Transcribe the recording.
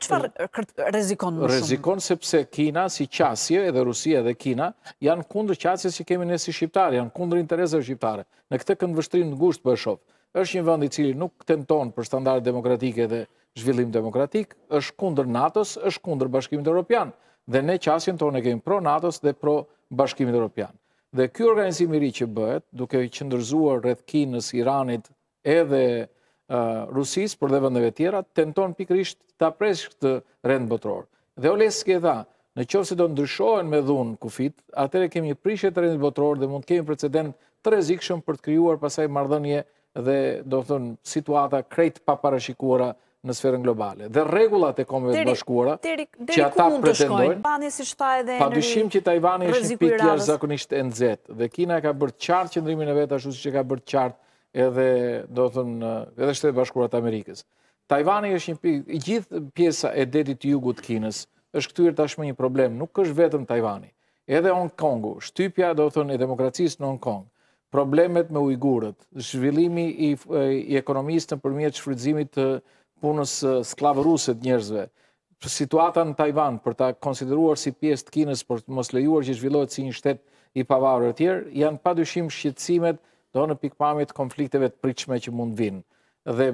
qëfar rezikon më shumë? Rezikon sepse Kina, si qasje, edhe Rusia dhe Kina, janë kundrë qasje që kemi nësi shqiptare, janë kundrë interese shqiptare. Në këtë këndvështrim në gusht bëshof, është një vëndi cili nuk tenton për standarde demokratike dhe zhvillim demokratik, është kundrë NATO-s, është kundrë bashkimit Europian, dhe ne qasjen tonë e kemi pro NATO-s dhe pro bashkimit Europian. Dhe kjo organizimi ri që bëhet, duke i qëndërzuar rrëth Kinës, Iranit, edhe Rusis, për dhe vëndëve tjera, tenton pikrisht të apresh këtë rendë botëror. Dhe o lesë ke dha, në qovë se do ndryshojnë me dhunë kufit, atëre kemi një prishe të rendë botëror dhe mund kemi precedent të rezikshëm për të kryuar pasaj mardhënje dhe do të situata krejt pa parashikuara në sferën globale. Dhe regullat e komëve të bashkuara, që ata pretendojnë, pa dyshim që Tajvani është një pikë zakonisht e zetë. Dhe Kina ka bërë qartë qëndrimin e vetë, ashtu si që ka bërë qartë edhe, do thënë, edhe shtetë bashkurat Amerikës. Tajvani është një pikë, gjithë pjesa e dedit jugut Kinës, është këtyrë tashme një problem, nuk është vetëm Tajvani. Edhe Hong Kongu, shtypja, do thënë, e demokracisë në Hong Kong, problemet me ujgurët, zhvillimi i ekonomistën përmjet shfridzimit të punës sklavëruset njerëzve, situata në Tajvan për ta konsideruar si pjesë të Kinës, për të mos lejuar që zhvillohet si një shtetë i pavarë e janë padyshim shqetësimet do në pikpamit konflikteve të pritshme që mund vinë. Dhe